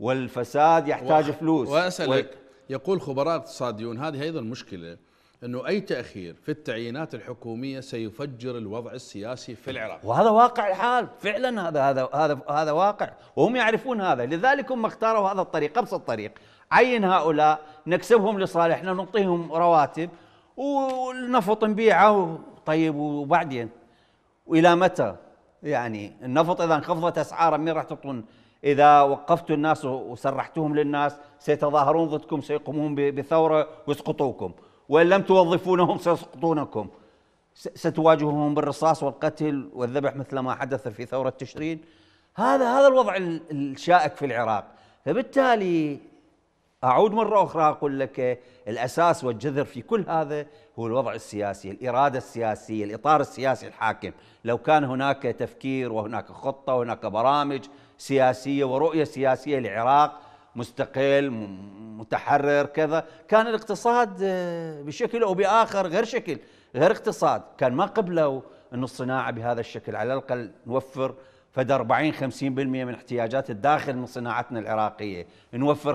والفساد يحتاج و... فلوس وأسألك يقول خبراء اقتصاديون هذه أيضا مشكلة أنه أي تأخير في التعيينات الحكومية سيفجر الوضع السياسي في العراق وهذا واقع الحال فعلا هذا هذا هذا هذا واقع وهم يعرفون هذا لذلك هم اختاروا هذا الطريق أبسط طريق عين هؤلاء نكسبهم لصالحنا نعطيهم رواتب والنفط نبيعه طيب وبعدين والى متى؟ يعني النفط اذا انخفضت اسعاره مين راح تعطون إذا وقفتوا الناس وسرحتوهم للناس سيتظاهرون ضدكم سيقومون بثورة ويسقطوكم وإن لم توظفونهم سيسقطونكم ستواجههم بالرصاص والقتل والذبح مثل ما حدث في ثورة تشرين هذا هذا الوضع الشائك في العراق فبالتالي أعود مرة أخرى أقول لك الأساس والجذر في كل هذا هو الوضع السياسي الإرادة السياسية الإطار السياسي الحاكم لو كان هناك تفكير وهناك خطة وهناك برامج سياسيه ورؤيه سياسيه لعراق مستقل متحرر كذا كان الاقتصاد آه، بشكل او باخر غير شكل غير اقتصاد كان ما قبلوا انه الصناعه بهذا الشكل على الاقل نوفر فد 40 50% من احتياجات الداخل من صناعتنا العراقيه نوفر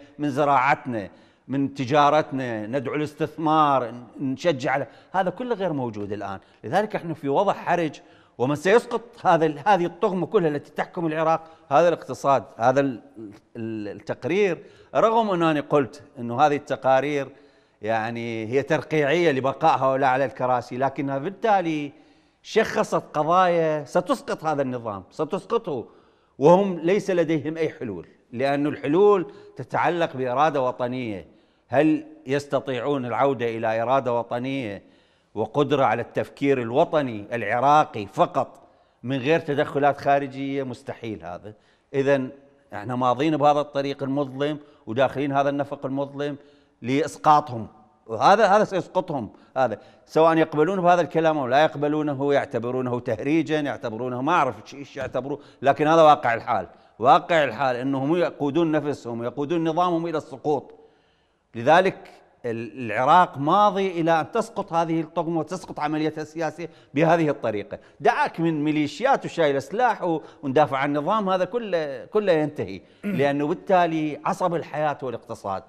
50% 60% من زراعتنا من تجارتنا ندعو الاستثمار نشجع على هذا كله غير موجود الان لذلك احنا في وضع حرج ومن سيسقط هذا هذه الطغمة كلها التي تحكم العراق هذا الاقتصاد هذا التقرير رغم أنني قلت أنه هذه التقارير يعني هي ترقيعية لبقاء هؤلاء على الكراسي لكنها بالتالي شخصت قضايا ستسقط هذا النظام ستسقطه وهم ليس لديهم أي حلول لأن الحلول تتعلق بإرادة وطنية هل يستطيعون العودة إلى إرادة وطنية وقدره على التفكير الوطني العراقي فقط من غير تدخلات خارجيه مستحيل هذا اذا احنا ماضين بهذا الطريق المظلم وداخلين هذا النفق المظلم لاسقاطهم وهذا هذا سيسقطهم هذا سواء يقبلون بهذا الكلام او لا يقبلونه يعتبرونه تهريجا يعتبرونه ما اعرف ايش يعتبروه لكن هذا واقع الحال واقع الحال انهم يقودون نفسهم ويقودون نظامهم الى السقوط لذلك العراق ماضي إلى أن تسقط هذه الطغمة وتسقط عمليتها السياسية بهذه الطريقة دعك من ميليشيات وشايل سلاح وندافع عن النظام هذا كله, كله ينتهي لأنه بالتالي عصب الحياة والاقتصاد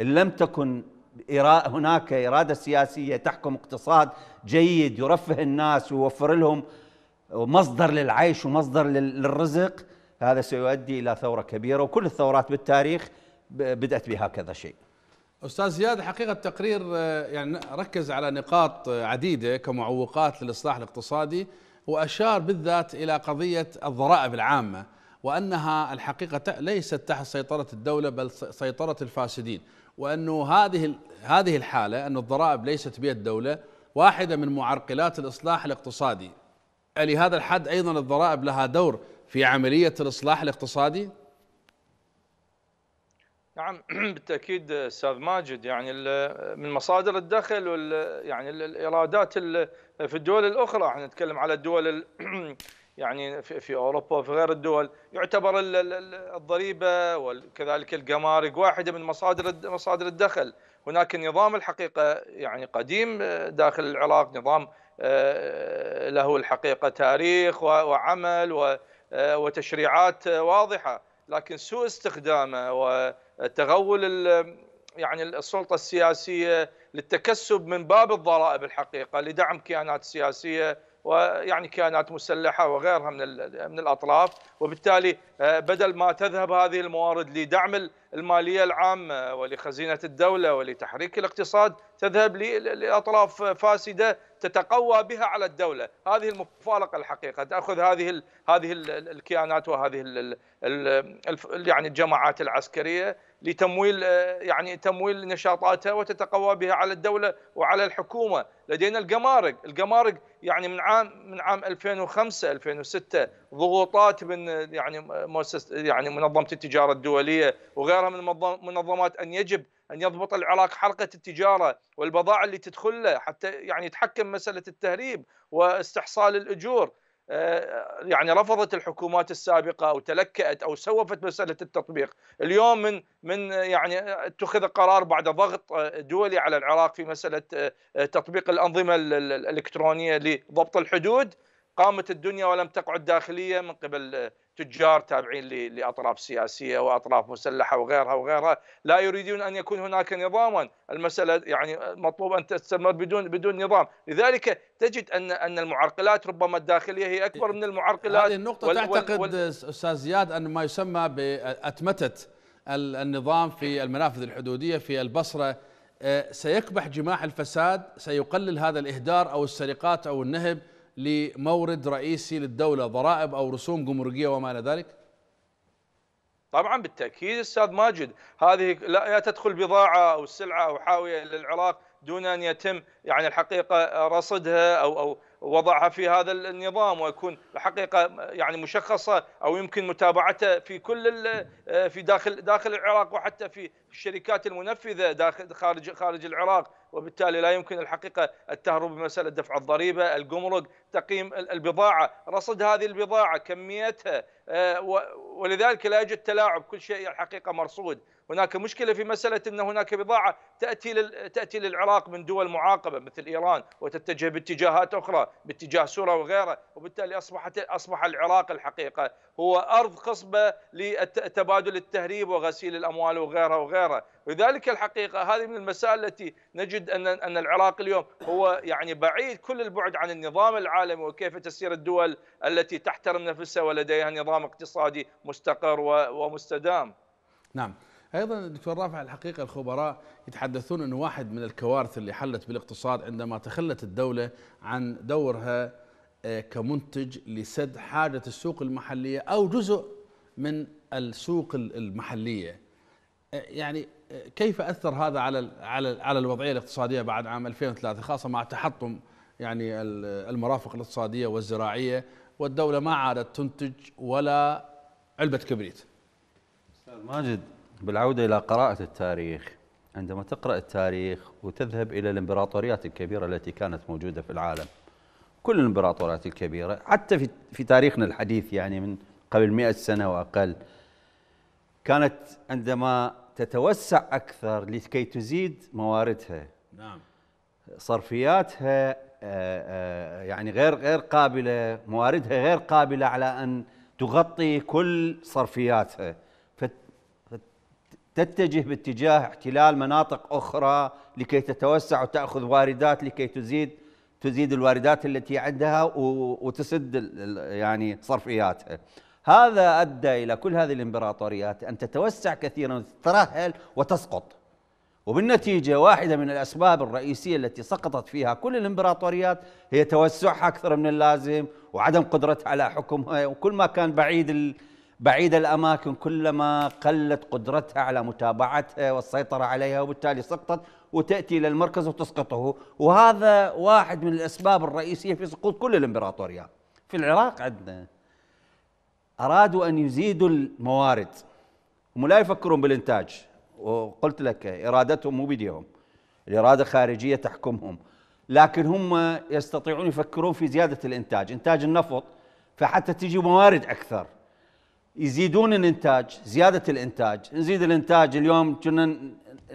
إن لم تكن هناك إرادة سياسية تحكم اقتصاد جيد يرفه الناس ويوفر لهم مصدر للعيش ومصدر للرزق هذا سيؤدي إلى ثورة كبيرة وكل الثورات بالتاريخ بدأت بهكذا شيء استاذ زياد حقيقه التقرير آه، يعني ركز على نقاط آه، عديده كمعوقات للاصلاح الاقتصادي واشار بالذات الى قضيه الضرائب العامه وانها الحقيقه ليست تحت سيطره الدوله بل سيطره الفاسدين وانه هذه هذه الحاله ان الضرائب ليست بيد الدوله واحده من معرقلات الاصلاح الاقتصادي لهذا الحد ايضا الضرائب لها دور في عمليه الاصلاح الاقتصادي نعم بالتاكيد استاذ ماجد يعني من مصادر الدخل وال يعني الايرادات في الدول الاخرى احنا نتكلم على الدول يعني في اوروبا وفي غير الدول يعتبر الضريبه وكذلك الجمارك واحده من مصادر مصادر الدخل هناك نظام الحقيقه يعني قديم آه، داخل العراق نظام آه، له الحقيقه تاريخ وعمل آه، وتشريعات واضحه لكن سوء استخدامه و تغول يعني السلطه السياسيه للتكسب من باب الضرائب الحقيقه لدعم كيانات سياسيه ويعني كيانات مسلحه وغيرها من من الاطراف وبالتالي آه، بدل ما تذهب هذه الموارد لدعم الماليه العامه ولخزينه الدوله ولتحريك الاقتصاد تذهب لاطراف فاسده تتقوى بها على الدوله، هذه المفارقة الحقيقه، تاخذ هذه هذه الكيانات وهذه يعني الجماعات العسكريه لتمويل يعني تمويل نشاطاتها وتتقوى بها على الدوله وعلى الحكومه، لدينا الجمارك، الجمارك يعني من عام من عام 2005 2006 ضغوطات من يعني مؤسسة يعني منظمه التجاره الدوليه وغيرها من منظمات ان يجب ان يضبط العراق حلقه التجاره والبضائع اللي تدخل له حتى يعني يتحكم مساله التهريب واستحصال الاجور آه، يعني رفضت الحكومات السابقه او تلكأت او سوفت مساله التطبيق، اليوم من من يعني اتخذ قرار بعد ضغط آه، دولي على العراق في مساله آه، تطبيق الانظمه الالكترونيه لضبط الحدود قامت الدنيا ولم تقعد داخلية من قبل آه، تجار تابعين لأطراف سياسية وأطراف مسلحة وغيرها وغيرها لا يريدون أن يكون هناك نظاما المسألة يعني مطلوب أن تستمر بدون بدون نظام لذلك تجد أن أن المعرقلات ربما الداخلية هي أكبر من المعرقلات هذه النقطة وال تعتقد وال أستاذ زياد أن ما يسمى بأتمتة النظام في المنافذ الحدودية في البصرة آه، سيكبح جماح الفساد سيقلل هذا الإهدار أو السرقات أو النهب لمورد رئيسي للدولة ضرائب أو رسوم جمركية وما إلى ذلك؟ طبعا بالتأكيد أستاذ ماجد هذه لا تدخل بضاعة أو سلعة أو حاوية إلى العراق دون أن يتم يعني الحقيقة رصدها أو أو وضعها في هذا النظام ويكون الحقيقه يعني مشخصه او يمكن متابعتها في كل في داخل داخل العراق وحتى في الشركات المنفذه داخل خارج خارج العراق وبالتالي لا يمكن الحقيقة التهرب بمسألة دفع الضريبة الجمرك تقييم البضاعة رصد هذه البضاعة كميتها آه، ولذلك لا يوجد تلاعب كل شيء الحقيقة مرصود هناك مشكلة في مسألة أن هناك بضاعة تأتي تأتي للعراق من دول معاقبة مثل إيران وتتجه باتجاهات أخرى باتجاه سوريا وغيره وبالتالي أصبحت أصبح العراق الحقيقة هو أرض خصبة لتبادل التهريب وغسيل الأموال وغيرها وغيرها لذلك الحقيقة هذه من المسائل التي نجد أن أن العراق اليوم هو يعني بعيد كل البعد عن النظام العالمي وكيف تسير الدول التي تحترم نفسها ولديها نظام اقتصادي مستقر ومستدام نعم ايضا دكتور رافع الحقيقه الخبراء يتحدثون انه واحد من الكوارث اللي حلت بالاقتصاد عندما تخلت الدوله عن دورها آه، كمنتج لسد حاجة السوق المحلية أو جزء من السوق المحلية آه، يعني آه، كيف أثر هذا على على على الوضعية الاقتصادية بعد عام 2003 خاصة مع تحطم يعني المرافق الاقتصادية والزراعية والدولة ما عادت تنتج ولا علبة كبريت أستاذ ماجد بالعودة إلى قراءة التاريخ عندما تقرأ التاريخ وتذهب إلى الإمبراطوريات الكبيرة التي كانت موجودة في العالم كل الامبراطورات الكبيرة حتى في, في تاريخنا الحديث يعني من قبل مئة سنة وأقل كانت عندما تتوسع أكثر لكي تزيد مواردها نعم صرفياتها آه، آه، يعني غير غير قابلة مواردها غير قابلة على أن تغطي كل صرفياتها تتجه باتجاه احتلال مناطق أخرى لكي تتوسع وتأخذ واردات لكي تزيد تزيد الواردات التي عندها وتسد يعني صرفياتها هذا ادى الى كل هذه الامبراطوريات ان تتوسع كثيرا وتترهل وتسقط وبالنتيجه واحده من الاسباب الرئيسيه التي سقطت فيها كل الامبراطوريات هي توسعها اكثر من اللازم وعدم قدرتها على حكمها وكل ما كان بعيد بعيد الاماكن كلما قلت قدرتها على متابعتها والسيطره عليها وبالتالي سقطت وتأتي إلى المركز وتسقطه وهذا واحد من الأسباب الرئيسية في سقوط كل الإمبراطوريات في العراق عندنا أرادوا أن يزيدوا الموارد هم لا يفكرون بالإنتاج وقلت لك إرادتهم مو بيديهم الإرادة خارجية تحكمهم لكن هم يستطيعون يفكرون في زيادة الإنتاج إنتاج النفط فحتى تجي موارد أكثر يزيدون الانتاج زياده الانتاج نزيد الانتاج اليوم كنا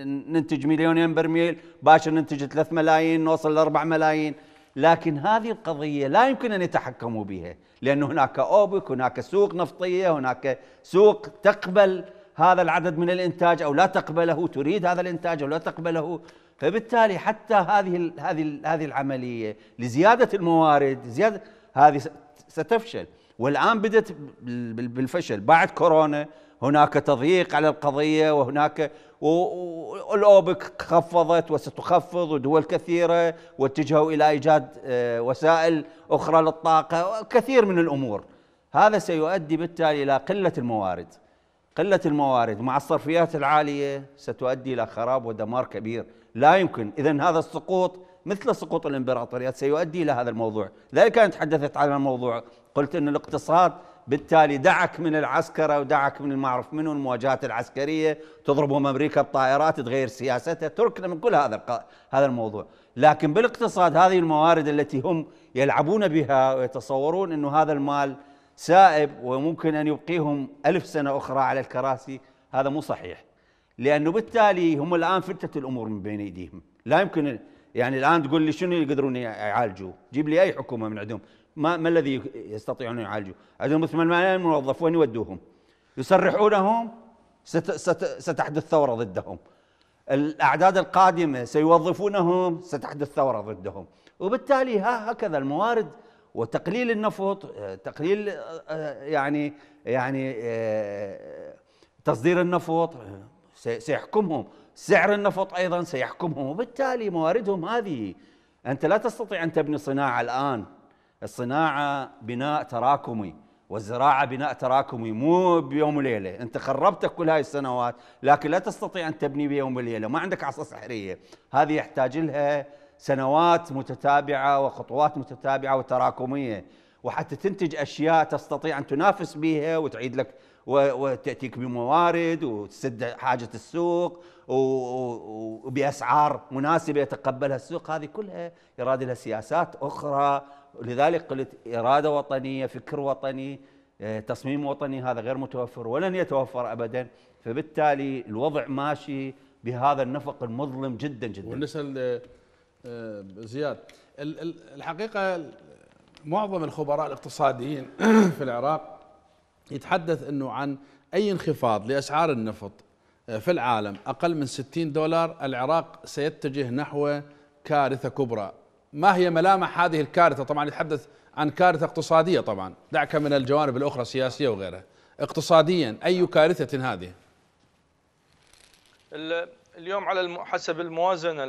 ننتج مليونين برميل باشر ننتج 3 ملايين نوصل لأربع 4 ملايين لكن هذه القضيه لا يمكن ان يتحكموا بها لان هناك اوبك هناك سوق نفطيه هناك سوق تقبل هذا العدد من الانتاج او لا تقبله تريد هذا الانتاج او لا تقبله فبالتالي حتى هذه هذه هذه العمليه لزياده الموارد زياده هذه ستفشل والآن بدأت بالفشل بعد كورونا هناك تضييق على القضية وهناك والأوبك خفضت وستخفض ودول كثيرة واتجهوا إلى إيجاد آه، وسائل أخرى للطاقة وكثير من الأمور هذا سيؤدي بالتالي إلى قلة الموارد قلة الموارد مع الصرفيات العالية ستؤدي إلى خراب ودمار كبير لا يمكن إذا هذا السقوط مثل سقوط الإمبراطوريات سيؤدي إلى هذا الموضوع لذلك أنا تحدثت عن الموضوع قلت أن الاقتصاد بالتالي دعك من العسكرة ودعك من المعرف منه المواجهات العسكرية تضربهم أمريكا بطائرات تغير سياستها تركنا من كل هذا هذا الموضوع لكن بالاقتصاد هذه الموارد التي هم يلعبون بها ويتصورون أنه هذا المال سائب وممكن أن يبقيهم ألف سنة أخرى على الكراسي هذا مو صحيح لأنه بالتالي هم الآن فتت الأمور من بين أيديهم لا يمكن يعني الآن تقول لي شنو يقدرون يعالجوه جيب لي أي حكومة من عندهم ما, ما الذي يستطيعون يعالجوا؟ عندهم 8 ملايين موظف وين يودوهم يصرحونهم ست ست ستحدث ثورة ضدهم الأعداد القادمة سيوظفونهم ستحدث ثورة ضدهم وبالتالي هكذا الموارد وتقليل النفط آه، تقليل آه، آه، يعني يعني تصدير النفط سيحكمهم سعر النفط ايضا سيحكمهم وبالتالي مواردهم هذه انت لا تستطيع ان تبني صناعه الان الصناعه بناء تراكمي والزراعه بناء تراكمي مو بيوم وليله انت خربتك كل هاي السنوات لكن لا تستطيع ان تبني بيوم وليله ما عندك عصا سحريه هذه يحتاج لها سنوات متتابعه وخطوات متتابعه وتراكميه وحتى تنتج اشياء تستطيع ان تنافس بها وتعيد لك وتاتيك بموارد وتسد حاجه السوق وباسعار مناسبه يتقبلها السوق هذه كلها يراد لها سياسات اخرى لذلك قلت إرادة وطنية فكر وطني آه، تصميم وطني هذا غير متوفر ولن يتوفر أبدا فبالتالي الوضع ماشي بهذا النفق المظلم جدا جدا ونسأل آه، آه، زياد الحقيقة معظم الخبراء الاقتصاديين في العراق يتحدث أنه عن أي انخفاض لأسعار النفط في العالم أقل من 60 دولار العراق سيتجه نحو كارثة كبرى ما هي ملامح هذه الكارثه طبعا يتحدث عن كارثه اقتصاديه طبعا دعك من الجوانب الاخرى السياسيه وغيرها اقتصاديا اي كارثه هذه اليوم على حسب الموازنه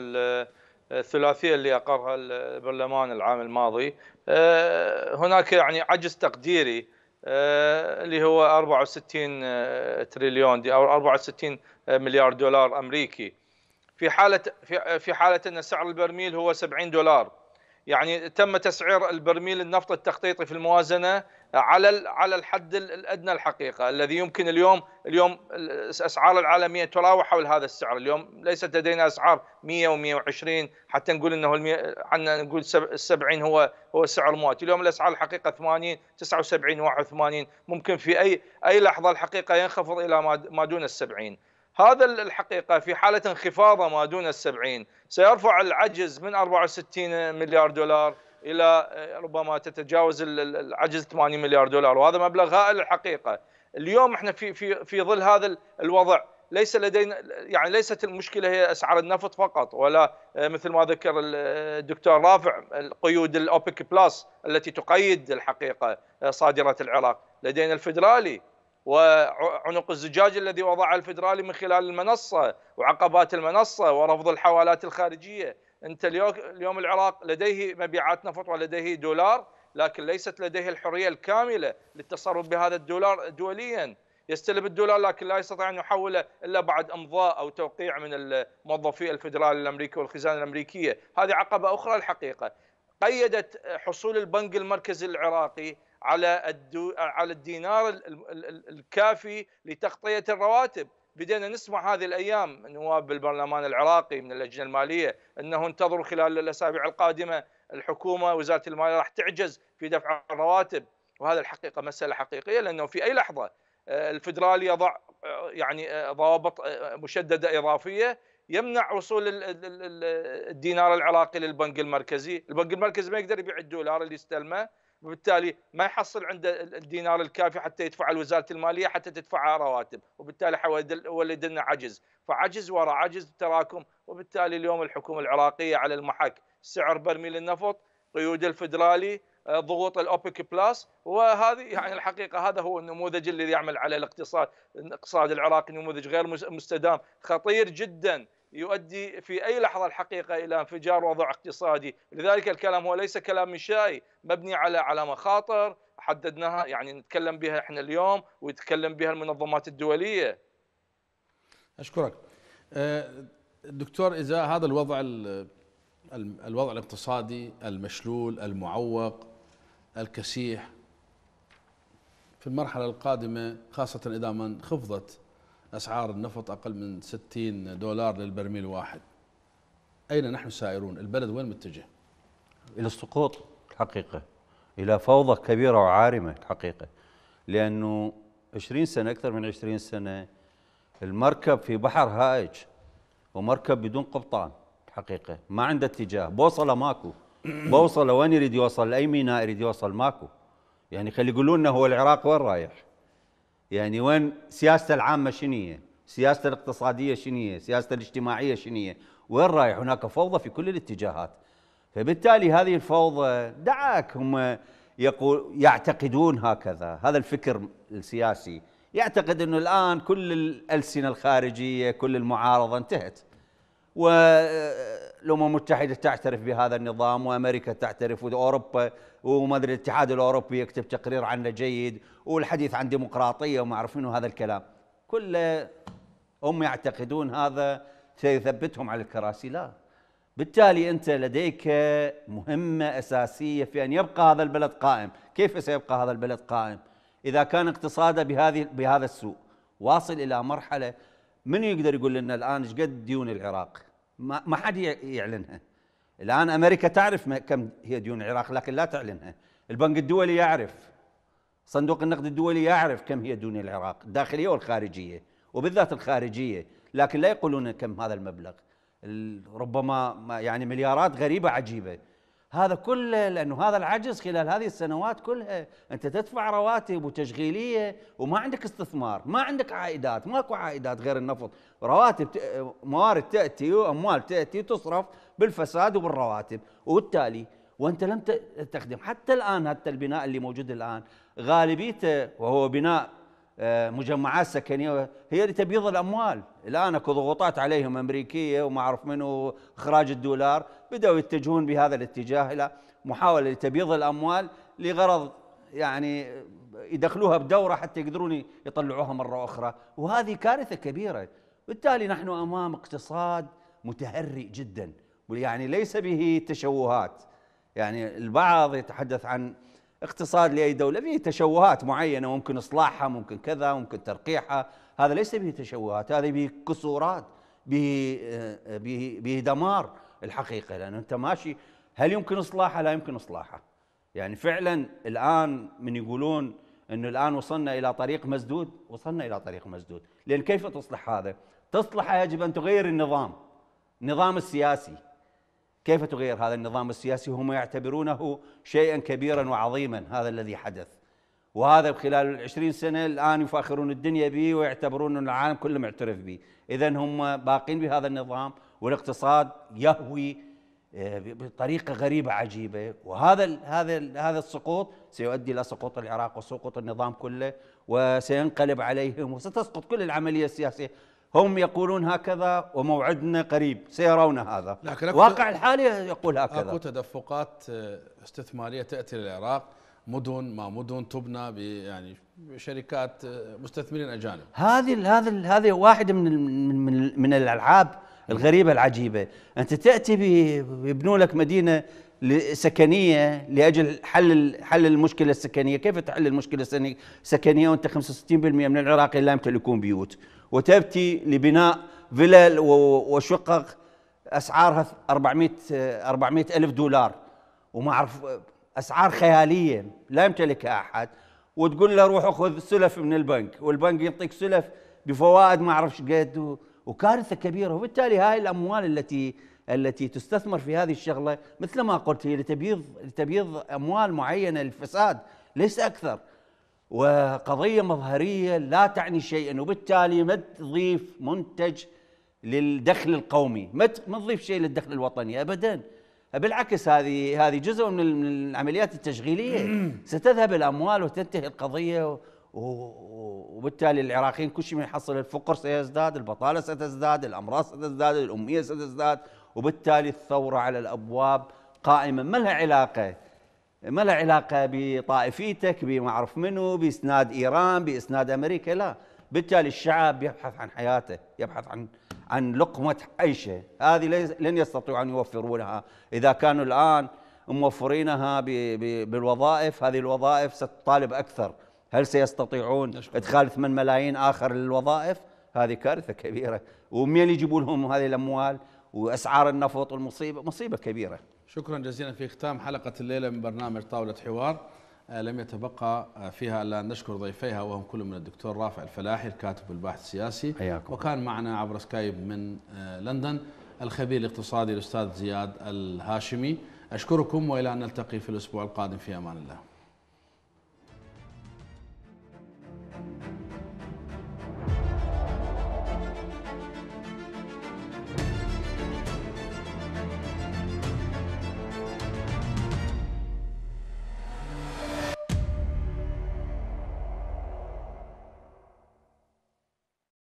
الثلاثيه اللي اقرها البرلمان العام الماضي آه، هناك يعني عجز تقديري آه، اللي هو 64 آه، تريليون دي او 64 مليار دولار امريكي في حاله في حاله ان سعر البرميل هو 70 دولار يعني تم تسعير البرميل النفط التخطيطي في الموازنه على على الحد الادنى الحقيقه الذي يمكن اليوم اليوم الاسعار العالميه تراوح حول هذا السعر اليوم ليست لدينا اسعار 100 و120 حتى نقول انه عندنا نقول 70 هو هو سعر مواتي اليوم الاسعار الحقيقه 80 79 81 ممكن في اي اي لحظه الحقيقه ينخفض الى ما دون ال 70 هذا الحقيقة في حالة انخفاضه ما دون السبعين سيرفع العجز من 64 مليار دولار إلى آه، ربما تتجاوز العجز 80 مليار دولار وهذا مبلغ هائل الحقيقة اليوم احنا في في في ظل هذا الوضع ليس لدينا يعني ليست المشكله هي اسعار النفط فقط ولا آه، مثل ما ذكر آه، الدكتور رافع القيود الاوبك بلس التي تقيد الحقيقه صادره العراق لدينا الفدرالي وعنق الزجاج الذي وضعه الفدرالي من خلال المنصة وعقبات المنصة ورفض الحوالات الخارجية أنت اليوم العراق لديه مبيعات نفط ولديه دولار لكن ليست لديه الحرية الكاملة للتصرف بهذا الدولار دوليا يستلم الدولار لكن لا يستطيع أن يحوله إلا بعد إمضاء أو توقيع من الموظفي الفدرالي الأمريكي والخزانة الأمريكية هذه عقبة أخرى الحقيقة قيدت حصول البنك المركزي العراقي على الدو... على الدينار الكافي لتغطيه الرواتب بدينا نسمع هذه الايام نواب بالبرلمان العراقي من اللجنه الماليه انه انتظروا خلال الاسابيع القادمه الحكومه وزاره الماليه راح تعجز في دفع الرواتب وهذا الحقيقه مساله حقيقيه لانه في اي لحظه آه، الفدرالي يضع آه، يعني آه، ضوابط مشدده اضافيه يمنع وصول الدينار العراقي للبنك المركزي، البنك المركزي ما يقدر يبيع الدولار اللي استلمه وبالتالي ما يحصل عنده الدينار الكافي حتى يدفع الوزارة الماليه حتى تدفع رواتب وبالتالي ولد لنا عجز فعجز وراء عجز تراكم وبالتالي اليوم الحكومه العراقيه على المحك سعر برميل النفط قيود الفدرالي آه، ضغوط الاوبك بلاس وهذه يعني الحقيقه هذا هو النموذج الذي يعمل على الاقتصاد الاقتصاد العراقي نموذج غير مستدام خطير جدا يؤدي في أي لحظة الحقيقة إلى انفجار وضع اقتصادي لذلك الكلام هو ليس كلام مشاي مبني على على مخاطر حددناها يعني نتكلم بها احنا اليوم ويتكلم بها المنظمات الدولية أشكرك آه، دكتور إذا هذا الوضع الوضع الاقتصادي المشلول المعوق الكسيح في المرحلة القادمة خاصة إذا من خفضت أسعار النفط أقل من 60 دولار للبرميل واحد أين نحن سائرون البلد وين متجه إلى السقوط الحقيقة إلى فوضى كبيرة وعارمة الحقيقة لأنه 20 سنة أكثر من 20 سنة المركب في بحر هائج ومركب بدون قبطان الحقيقة ما عنده اتجاه بوصلة ماكو بوصلة وين يريد يوصل لأي ميناء يريد يوصل ماكو يعني خلي يقولون هو العراق وين رايح يعني وين سياسته العامه شنية سياسته الاقتصاديه شنية سياسته الاجتماعيه شنية وين رايح هناك فوضى في كل الاتجاهات فبالتالي هذه الفوضى دعاك هم يقول يعتقدون هكذا هذا الفكر السياسي يعتقد انه الان كل الالسنه الخارجيه كل المعارضه انتهت والامم المتحده تعترف بهذا النظام وامريكا تعترف واوروبا وما ادري الاتحاد الاوروبي يكتب تقرير عنه جيد والحديث عن ديمقراطيه وما اعرف منو هذا الكلام كله هم يعتقدون هذا سيثبتهم على الكراسي لا بالتالي انت لديك مهمه اساسيه في ان يبقى هذا البلد قائم، كيف سيبقى هذا البلد قائم؟ اذا كان اقتصاده بهذه بهذا السوء واصل الى مرحله من يقدر يقول لنا الان ايش قد ديون العراق؟ ما حد يعلنها الآن أمريكا تعرف كم هي ديون العراق لكن لا تعلنها البنك الدولي يعرف صندوق النقد الدولي يعرف كم هي ديون العراق الداخلية والخارجية وبالذات الخارجية لكن لا يقولون كم هذا المبلغ ربما يعني مليارات غريبة عجيبة هذا كله لانه هذا العجز خلال هذه السنوات كلها انت تدفع رواتب وتشغيليه وما عندك استثمار، ما عندك عائدات، ماكو عائدات غير النفط، رواتب موارد تاتي واموال تاتي وتصرف بالفساد وبالرواتب، وبالتالي وانت لم تخدم حتى الان حتى البناء اللي موجود الان غالبيته وهو بناء آه، مجمعات سكنيه هي اللي تبيض الاموال، الان اكو ضغوطات عليهم امريكيه وما اعرف منو اخراج الدولار، بدأوا يتجهون بهذا الاتجاه إلى محاولة لتبييض الأموال لغرض يعني يدخلوها بدورة حتى يقدرون يطلعوها مرة أخرى وهذه كارثة كبيرة بالتالي نحن أمام اقتصاد متهرئ جدا يعني ليس به تشوهات يعني البعض يتحدث عن اقتصاد لاي دوله فيه تشوهات معينه ممكن اصلاحها ممكن كذا ممكن ترقيعها هذا ليس به تشوهات هذا به كسورات به آه، به به دمار الحقيقه لان انت ماشي هل يمكن اصلاحه؟ لا يمكن اصلاحه. يعني فعلا الان من يقولون انه الان وصلنا الى طريق مسدود، وصلنا الى طريق مسدود، لان كيف تصلح هذا؟ تصلحه يجب ان تغير النظام. النظام السياسي. كيف تغير هذا النظام السياسي؟ هم يعتبرونه شيئا كبيرا وعظيما هذا الذي حدث. وهذا خلال العشرين سنة الآن يفاخرون الدنيا به ويعتبرون أن العالم كله معترف به إذا هم باقين بهذا النظام والاقتصاد يهوي آه، بطريقه غريبه عجيبه وهذا هذا هذا السقوط سيؤدي الى سقوط العراق وسقوط النظام كله وسينقلب عليهم وستسقط كل العمليه السياسيه هم يقولون هكذا وموعدنا قريب سيرون هذا لكن واقع الحالي يقول هكذا اكو تدفقات آه، استثماريه تاتي للعراق مدن ما مدن تبنى يعني شركات آه، مستثمرين اجانب هذه هذه هذه واحده من من من الالعاب الغريبة العجيبة أنت تأتي يبنوا لك مدينة سكنية لأجل حل حل المشكلة السكنية كيف تحل المشكلة السكنية وأنت 65% من العراقيين لا يمتلكون بيوت وتبتي لبناء فلل وشقق أسعارها 400 400 ألف دولار وما أعرف أسعار خيالية لا يمتلكها أحد وتقول له روح خذ سلف من البنك والبنك يعطيك سلف بفوائد ما أعرف قد وكارثه كبيره وبالتالي هاي الاموال التي التي تستثمر في هذه الشغله مثل ما قلت هي لتبييض لتبييض اموال معينه للفساد ليس اكثر وقضيه مظهريه لا تعني شيئا وبالتالي ما تضيف منتج للدخل القومي ما تضيف شيء للدخل الوطني ابدا بالعكس هذه هذه جزء من العمليات التشغيليه ستذهب الاموال وتنتهي القضيه وبالتالي العراقيين كل شيء ما يحصل الفقر سيزداد البطالة ستزداد الأمراض ستزداد الأمية ستزداد وبالتالي الثورة على الأبواب قائمة ما لها علاقة ما لها علاقة بطائفيتك بما أعرف منه بإسناد إيران بإسناد أمريكا لا بالتالي الشعب يبحث عن حياته يبحث عن عن لقمة عيشه هذه لن يستطيعوا أن يوفرونها إذا كانوا الآن موفرينها بالوظائف هذه الوظائف ستطالب أكثر هل سيستطيعون إدخال 8 ملايين آخر للوظائف هذه كارثة كبيرة ومين يجيبوا لهم هذه الأموال وأسعار النفط والمصيبة مصيبة كبيرة شكرا جزيلا في ختام حلقة الليلة من برنامج طاولة حوار آه، لم يتبقى آه، فيها الا ان نشكر ضيفيها وهم كل من الدكتور رافع الفلاحي الكاتب والباحث السياسي حياكم. وكان معنا عبر سكايب من آه، لندن الخبير الاقتصادي الاستاذ زياد الهاشمي اشكركم والى ان نلتقي في الاسبوع القادم في امان الله